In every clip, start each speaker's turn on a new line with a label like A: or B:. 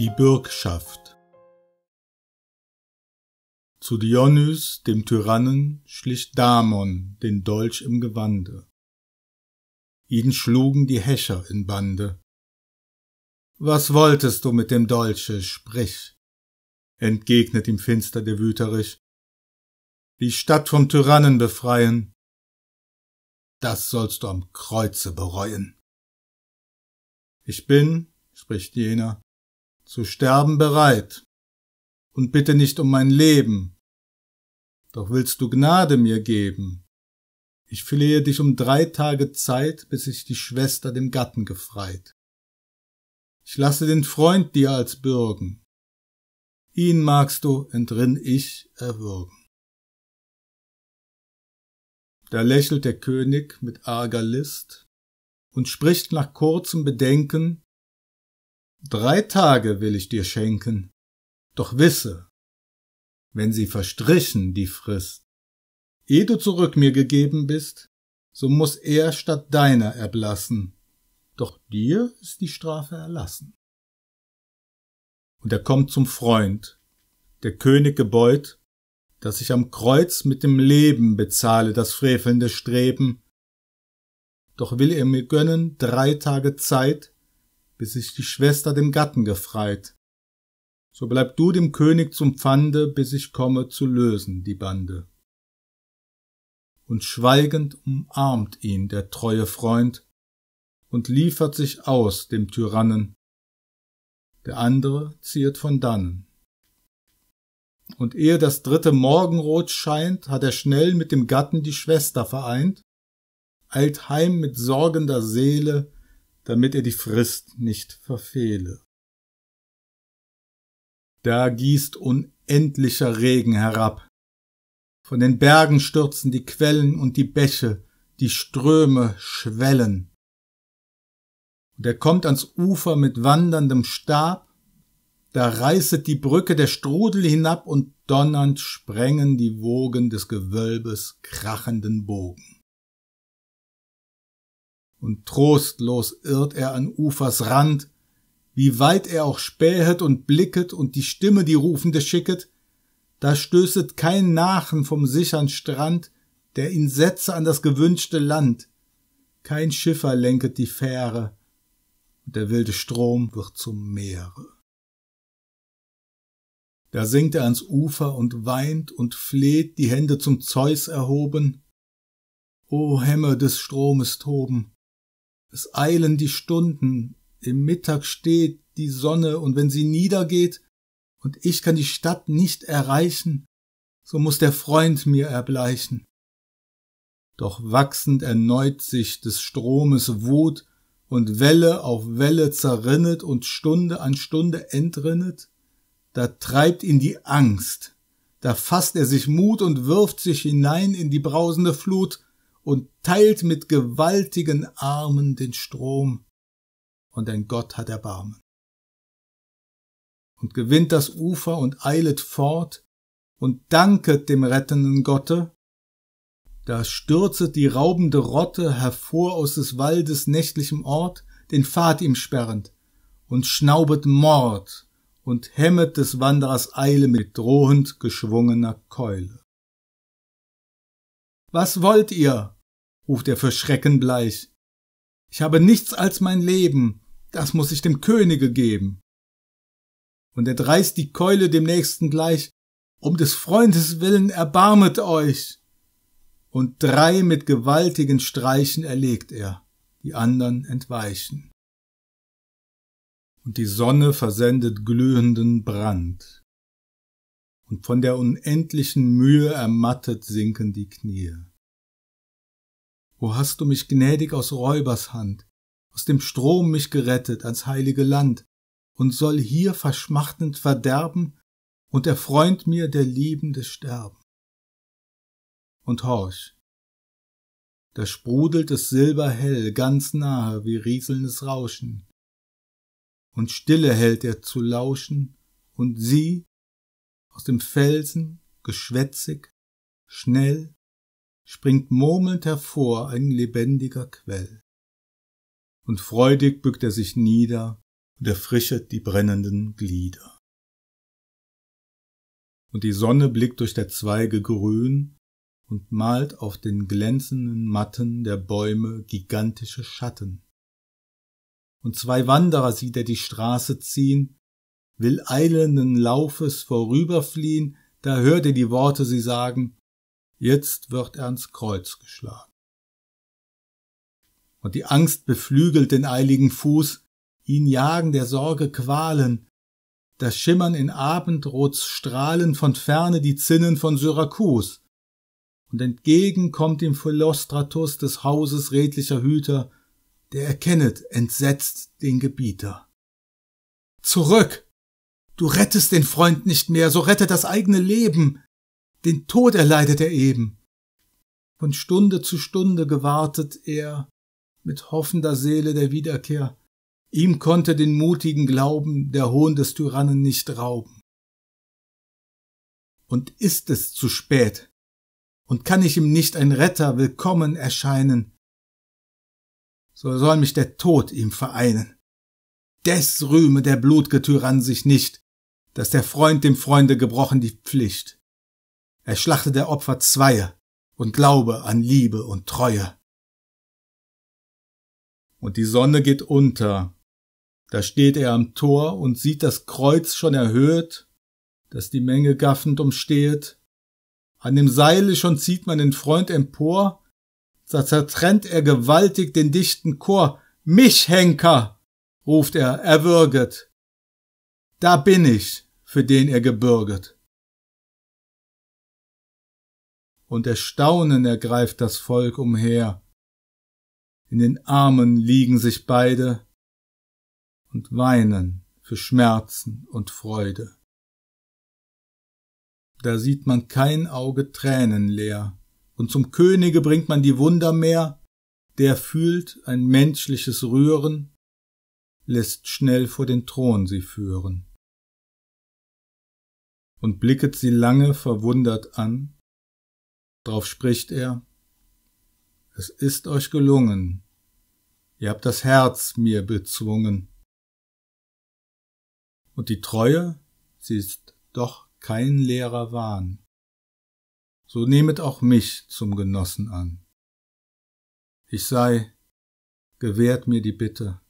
A: Die Bürgschaft Zu Dionys, dem Tyrannen, schlich Damon den Dolch im Gewande. Ihn schlugen die Hächer in Bande. Was wolltest du mit dem Dolche, sprich? entgegnet ihm finster der Wüterich. Die Stadt vom Tyrannen befreien, das sollst du am Kreuze bereuen. Ich bin, spricht jener, zu sterben bereit, und bitte nicht um mein Leben. Doch willst du Gnade mir geben? Ich flehe dich um drei Tage Zeit, bis ich die Schwester dem Gatten gefreit. Ich lasse den Freund dir als Bürgen. Ihn magst du, entrinn ich, erwürgen. Da lächelt der König mit arger List und spricht nach kurzem Bedenken, Drei Tage will ich dir schenken, doch wisse, wenn sie verstrichen die Frist, eh du zurück mir gegeben bist, so muß er statt deiner erblassen, doch dir ist die Strafe erlassen. Und er kommt zum Freund, der König gebeut, dass ich am Kreuz mit dem Leben bezahle das frevelnde Streben, doch will er mir gönnen drei Tage Zeit, bis sich die Schwester dem Gatten gefreit. So bleib du dem König zum Pfande, bis ich komme zu lösen die Bande. Und schweigend umarmt ihn der treue Freund und liefert sich aus dem Tyrannen. Der andere ziert von dannen. Und ehe das dritte Morgenrot scheint, hat er schnell mit dem Gatten die Schwester vereint, eilt heim mit sorgender Seele, damit er die Frist nicht verfehle. Da gießt unendlicher Regen herab. Von den Bergen stürzen die Quellen und die Bäche, die Ströme schwellen. Und er kommt ans Ufer mit wanderndem Stab, da reißet die Brücke der Strudel hinab und donnernd sprengen die Wogen des Gewölbes krachenden Bogen und trostlos irrt er an Ufers Rand, wie weit er auch spähet und blicket und die Stimme die Rufende schicket, da stößet kein Nachen vom sichern Strand, der ihn setze an das gewünschte Land. Kein Schiffer lenket die Fähre, und der wilde Strom wird zum Meere. Da sinkt er ans Ufer und weint und fleht, die Hände zum Zeus erhoben. O Hemme des Stromes toben, es eilen die Stunden, im Mittag steht die Sonne, und wenn sie niedergeht, und ich kann die Stadt nicht erreichen, so muß der Freund mir erbleichen. Doch wachsend erneut sich des Stromes Wut, und Welle auf Welle zerrinnet und Stunde an Stunde entrinnet, da treibt ihn die Angst, da fasst er sich Mut und wirft sich hinein in die brausende Flut, und teilt mit gewaltigen Armen den Strom, und ein Gott hat Erbarmen. Und gewinnt das Ufer und eilet fort und danket dem rettenden Gotte, da stürzet die raubende Rotte hervor aus des Waldes nächtlichem Ort, den Pfad ihm sperrend, und schnaubet Mord und hemmet des Wanderers Eile mit drohend geschwungener Keule. Was wollt ihr? ruft er für Schrecken bleich. Ich habe nichts als mein Leben, das muss ich dem Könige geben. Und er dreist die Keule dem Nächsten gleich, um des Freundes willen erbarmet euch! Und drei mit gewaltigen Streichen erlegt er, die andern entweichen. Und die Sonne versendet glühenden Brand und von der unendlichen Mühe ermattet sinken die Knie. Wo hast du mich gnädig aus Räubers Hand, aus dem Strom mich gerettet ans heilige Land, und soll hier verschmachtend verderben, und erfreund mir der liebende Sterben. Und horch, da sprudelt es silberhell ganz nahe wie rieselndes Rauschen, und stille hält er zu lauschen, und sieh, aus dem Felsen, geschwätzig, schnell, springt murmelnd hervor ein lebendiger Quell. Und freudig bückt er sich nieder und erfrischet die brennenden Glieder. Und die Sonne blickt durch der Zweige grün und malt auf den glänzenden Matten der Bäume gigantische Schatten. Und zwei Wanderer sieht er die Straße ziehen, will eilenden Laufes vorüberfliehen, da hört er die Worte sie sagen, jetzt wird er ans Kreuz geschlagen. Und die Angst beflügelt den eiligen Fuß, ihn jagen der Sorge Qualen, da schimmern in Abendrots Strahlen von ferne die Zinnen von Syrakus, und entgegen kommt ihm Philostratus des Hauses redlicher Hüter, der erkennet entsetzt den Gebieter. Zurück! Du rettest den Freund nicht mehr, so rettet das eigene Leben. Den Tod erleidet er eben. Von Stunde zu Stunde gewartet er mit hoffender Seele der Wiederkehr. Ihm konnte den mutigen Glauben der Hohn des Tyrannen nicht rauben. Und ist es zu spät? Und kann ich ihm nicht ein Retter willkommen erscheinen? So soll mich der Tod ihm vereinen. Des rühme der blutge Tyrann sich nicht, dass der Freund dem Freunde gebrochen die Pflicht. Er schlachte der Opfer zweier und Glaube an Liebe und Treue. Und die Sonne geht unter. Da steht er am Tor und sieht das Kreuz schon erhöht, das die Menge gaffend umstehet. An dem Seile schon zieht man den Freund empor, da zertrennt er gewaltig den dichten Chor. Mich, Henker! ruft er, erwürget, da bin ich, für den er gebürget. Und Erstaunen ergreift das Volk umher. In den Armen liegen sich beide und weinen für Schmerzen und Freude. Da sieht man kein Auge Tränen leer, und zum Könige bringt man die Wunder mehr, der fühlt ein menschliches Rühren, lässt schnell vor den Thron sie führen und blicket sie lange verwundert an. Darauf spricht er, es ist euch gelungen, ihr habt das Herz mir bezwungen. Und die Treue, sie ist doch kein leerer Wahn. So nehmet auch mich zum Genossen an. Ich sei, gewährt mir die Bitte,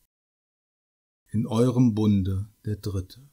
A: in eurem Bunde der Dritte.